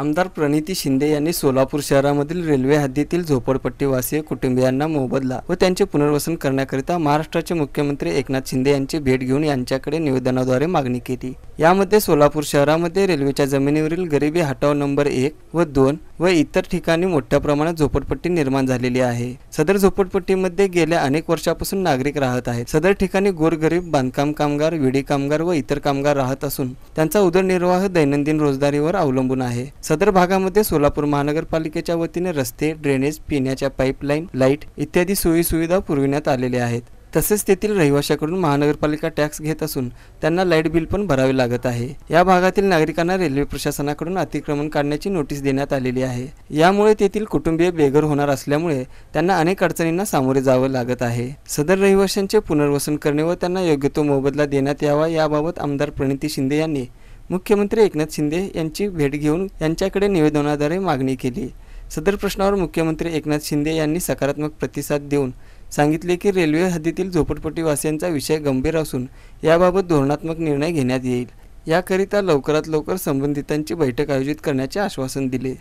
आमदार प्रणिती शिंदे यांनी सोलापूर शहरामधील रेल्वे हद्दीतील झोपडपट्टीवासीय कुटुंबियांना मोबदला व त्यांचे पुनर्वसन करण्याकरिता महाराष्ट्राचे मुख्यमंत्री एकनाथ शिंदे यांची भेट घेऊन यांच्याकडे निवेदनाद्वारे मागणी केली यामध्ये सोलापूर शहरामध्ये रेल्वेच्या जमिनीवरील गरिबी हटाव नंबर एक व दोन व इतर ठिकाणी मोठ्या प्रमाणात झोपडपट्टी निर्माण झालेली आहे सदर झोपडपट्टीमध्ये गेल्या अनेक वर्षापासून नागरिक राहत आहेत सदर ठिकाणी गोरगरीब बांधकाम कामगार विडी कामगार व इतर कामगार राहत असून त्यांचा उदरनिर्वाह दैनंदिन रोजगारीवर अवलंबून आहे सदर भागामध्ये सोलापूर महानगरपालिकेच्या वतीने रस्ते ड्रेनेज पिण्याच्या पाईपलाईन लाईट इत्यादी सोयी सुविधा पुरविण्यात आलेल्या आहेत तसेच तेथील रहिवाशाकडून महानगरपालिका टॅक्स घेत असून त्यांना लाईट बिल पण भरावे लागत आहे या भागातील नागरिकांना रेल्वे प्रशासनाकडून अतिक्रमण काढण्याची नोटीस देण्यात आलेली आहे यामुळे तेथील कुटुंबीय बेघर होणार असल्यामुळे त्यांना अनेक अडचणींना सामोरे जावं लागत आहे सदर रहिवाशांचे पुनर्वसन करणे व त्यांना योग्य तो मोबदला देण्यात यावा याबाबत आमदार प्रणिती शिंदे यांनी मुख्यमंत्री एकनाथ शिंदे यांची भेट घेऊन यांच्याकडे निवेदनाद्वारे मागणी केली सदर प्रश्नावर मुख्यमंत्री एकनाथ शिंदे यांनी सकारात्मक प्रतिसाद देऊन सांगितले की रेल्वे हद्दीतील झोपडपट्टीवासियांचा विषय गंभीर असून याबाबत धोरणात्मक निर्णय घेण्यात येईल याकरिता लवकरात लवकर संबंधितांची बैठक आयोजित करण्याचे आश्वासन दिले